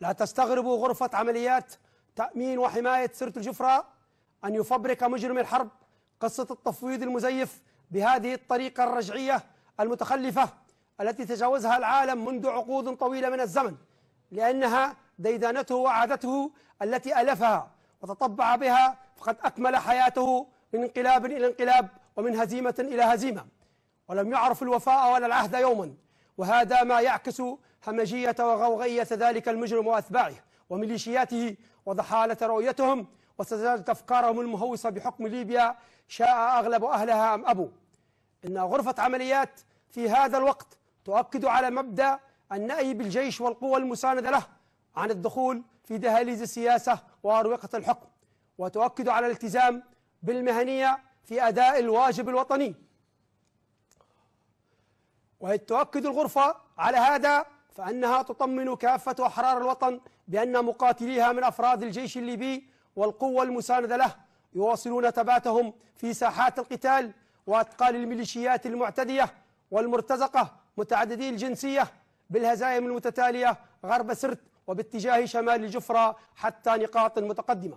لا تستغربوا غرفة عمليات تأمين وحماية سرت الجفرة أن يفبرك مجرم الحرب قصة التفويض المزيف بهذه الطريقة الرجعية المتخلفة التي تجاوزها العالم منذ عقود طويلة من الزمن لأنها ديدانته وعادته التي ألفها وتطبع بها فقد أكمل حياته من انقلاب إلى انقلاب ومن هزيمة إلى هزيمة ولم يعرف الوفاء ولا العهد يوما وهذا ما يعكس همجية وغوغية ذلك المجرم وأتباعه وميليشياته وضحالة رؤيتهم وسذاجة أفكارهم المهوسة بحكم ليبيا شاء أغلب أهلها أم أبو إن غرفة عمليات في هذا الوقت تؤكد على مبدأ النأي بالجيش والقوى المساندة له عن الدخول في دهاليز السياسة وأروقة الحكم وتؤكد على الالتزام بالمهنية في أداء الواجب الوطني تؤكد الغرفة على هذا فأنها تطمن كافة أحرار الوطن بأن مقاتليها من أفراد الجيش الليبي والقوة المساندة له يواصلون تباتهم في ساحات القتال وأتقال الميليشيات المعتدية والمرتزقة متعددي الجنسية بالهزائم المتتالية غرب سرت وباتجاه شمال الجفرة حتى نقاط متقدمة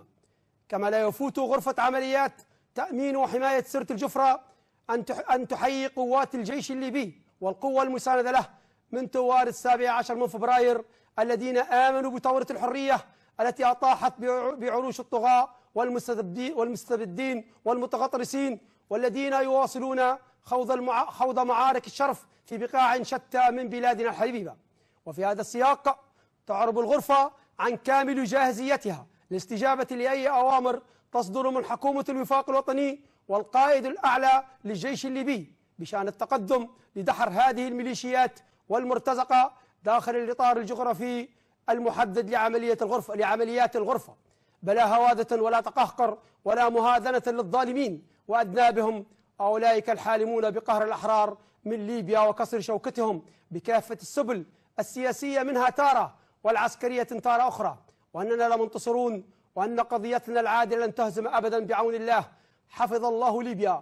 كما لا يفوت غرفة عمليات تأمين وحماية سرت الجفرة أن تحيي قوات الجيش الليبي والقوة المساندة له من ثوار السابع عشر من فبراير الذين آمنوا بثورة الحرية التي أطاحت بعروش الطغاة والمستبدين والمتغطرسين والذين يواصلون خوض, المع... خوض معارك الشرف في بقاع شتى من بلادنا الحبيبة وفي هذا السياق تعرب الغرفة عن كامل جاهزيتها لاستجابة لأي أوامر تصدر من حكومة الوفاق الوطني والقائد الأعلى للجيش الليبي بشأن التقدم لدحر هذه الميليشيات والمرتزقة داخل الإطار الجغرافي المحدد لعملية الغرفة لعمليات الغرفة بلا هوادة ولا تقهقر ولا مهادنة للظالمين وأدنى بهم أولئك الحالمون بقهر الأحرار من ليبيا وكسر شوكتهم بكافة السبل السياسية منها تارة والعسكرية تارة أخرى وأننا لمنتصرون وأن قضيتنا العادلة لن تهزم أبدا بعون الله حفظ الله ليبيا